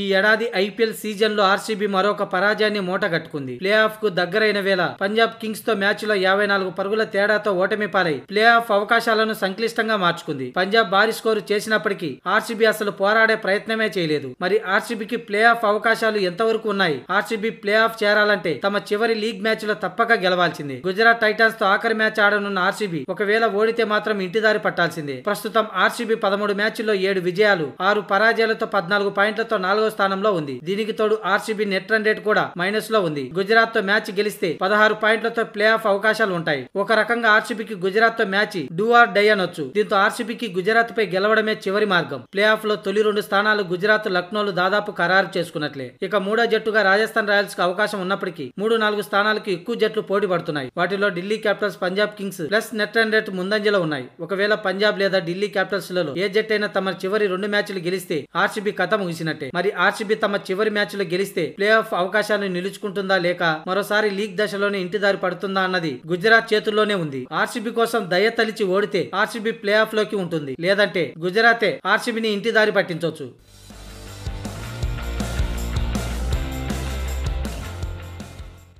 ఈ ఏడాది IPL season లో ఆర్సీబీ మరొక పరాజయాన్ని మూటగట్టుకుంది ప్లే ఆఫ్ కు దగ్గరైన వేళ పంజాబ్ కింగ్స్ తో మ్యాచ్ లో యాభై నాలుగు పరుగుల తేడాతో ఓటమి పాలై ప్లే ఆఫ్ అవకాశాలను సంక్లిష్టంగా మార్చుకుంది పంజాబ్ భారీ స్కోరు చేసినప్పటికీ ఆర్సీబీ అసలు పోరాడే ప్రయత్నమే చేయలేదు మరి ఆర్సీబీకి ప్లే ఆఫ్ అవకాశాలు ఎంతవరకు ఉన్నాయి ఆర్సీబీ ప్లే ఆఫ్ చేరాలంటే తమ చివరి లీగ్ మ్యాచ్ లో తప్పక గెలవాల్సిందే గుజరాత్ టైటాన్స్ తో ఆఖరి మ్యాచ్ ఆడనున్న ఆర్సీబీ ఒకవేళ ఓడితే మాత్రం ఇంటిదారి పట్టాల్సిందే ప్రస్తుతం ఆర్సీబీ పదమూడు మ్యాచ్ లో ఏడు విజయాలు ఆరు పరాజయాలతో పద్నాలుగు పాయింట్లతో నాలుగు నాలుగో స్థానంలో ఉంది దీనికి తోడు ఆర్సీబీ నెట్ రన్ రేట్ కూడా మైనస్ లో ఉంది గుజరాత్ తో మ్యాచ్ గెలిస్తే పదహారు పాయింట్లతో ప్లే ఆఫ్ అవకాశాలు ఉంటాయి ఒక రకంగా ఆర్సీబీకి గుజరాత్ తో మ్యాచ్ డూ ఆర్ డై అనొచ్చు దీంతో ఆర్సీబీకి గుజరాత్ పై గెలవడమే చివరి మార్గం ప్లే ఆఫ్ లో తొలి రెండు స్థానాలు గుజరాత్ లక్నోలు దాదాపు ఖరారు చేసుకున్నట్లే ఇక మూడో జట్టుగా రాజస్థాన్ రాయల్స్ కు అవకాశం ఉన్నప్పటికీ మూడు నాలుగు స్థానాలకు ఎక్కువ జట్లు పోటీ పడుతున్నాయి వాటిలో Delhi Capitals Punjab Kings plus net run rate ముందంజలో ఉన్నాయి ఒకవేళ పంజాబ్ లేదా ఢిల్లీ క్యాపిటల్స్ లలో ఏ జట్టు అయినా తమ చివరి రెండు మ్యాచ్లు గెలిస్తే ఆర్సీబీ కథ ముగిసినట్టే మరి ఆర్సీబీ తమ చివరి మ్యాచ్లో గెలిస్తే ప్లే ఆఫ్ అవకాశాన్ని నిలుచుకుంటుందా లేక మరోసారి లీగ్ దశలోనే ఇంటిదారి పడుతుందా అన్నది గుజరాత్ చేతుల్లోనే ఉంది ఆర్సీబీ కోసం దయ తలిచి ఓడితే ఆర్సీబీ ప్లే ఆఫ్ లోకి ఉంటుంది లేదంటే గుజరాతే ఆర్సీబీని ఇంటిదారి పట్టించవచ్చు